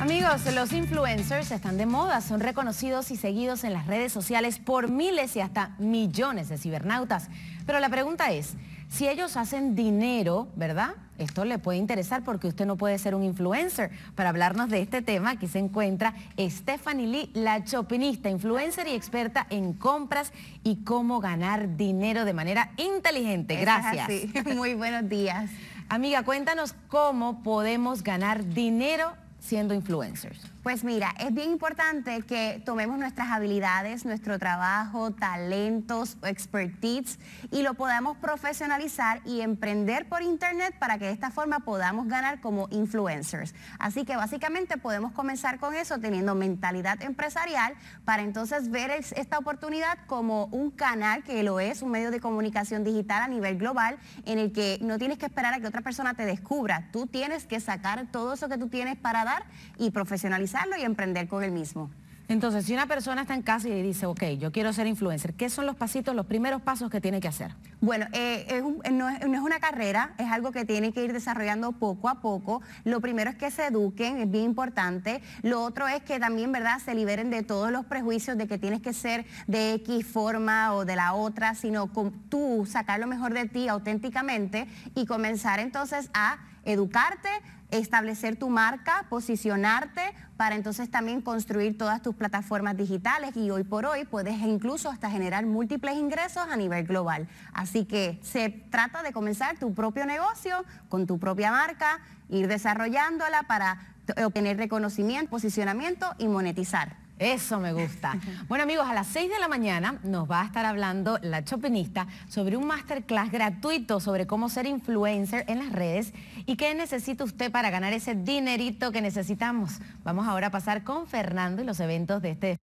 Amigos, los influencers están de moda, son reconocidos y seguidos en las redes sociales por miles y hasta millones de cibernautas. Pero la pregunta es, si ellos hacen dinero, ¿verdad? Esto le puede interesar porque usted no puede ser un influencer. Para hablarnos de este tema, aquí se encuentra Stephanie Lee, la chopinista, influencer y experta en compras y cómo ganar dinero de manera inteligente. Gracias. Muy buenos días. Amiga, cuéntanos cómo podemos ganar dinero siendo influencers? Pues mira, es bien importante que tomemos nuestras habilidades, nuestro trabajo, talentos, expertise y lo podamos profesionalizar y emprender por internet para que de esta forma podamos ganar como influencers. Así que básicamente podemos comenzar con eso teniendo mentalidad empresarial para entonces ver esta oportunidad como un canal que lo es, un medio de comunicación digital a nivel global en el que no tienes que esperar a que otra persona te descubra. Tú tienes que sacar todo eso que tú tienes para dar y profesionalizar y emprender con el mismo. Entonces, si una persona está en casa y dice, ok, yo quiero ser influencer, ¿qué son los pasitos, los primeros pasos que tiene que hacer? Bueno, eh, eh, no, es, una carrera, es algo que tiene que ir desarrollando poco a poco. Lo primero es que se eduquen, es bien importante. Lo otro es que también, ¿verdad?, se liberen de todos los prejuicios de que tienes que ser de X forma o de la otra, sino tú sacar lo mejor de ti auténticamente y comenzar entonces a educarte, establecer tu marca, posicionarte, para entonces también construir todas tus plataformas digitales y hoy por hoy puedes incluso hasta generar múltiples ingresos a nivel global. Así que se trata de comenzar tu propio negocio con tu propia marca, ir desarrollándola para obtener reconocimiento, posicionamiento y monetizar. Eso me gusta. Bueno amigos, a las 6 de la mañana nos va a estar hablando la Chopinista sobre un masterclass gratuito sobre cómo ser influencer en las redes y qué necesita usted para ganar ese dinerito que necesitamos. Vamos ahora a pasar con Fernando y los eventos de este...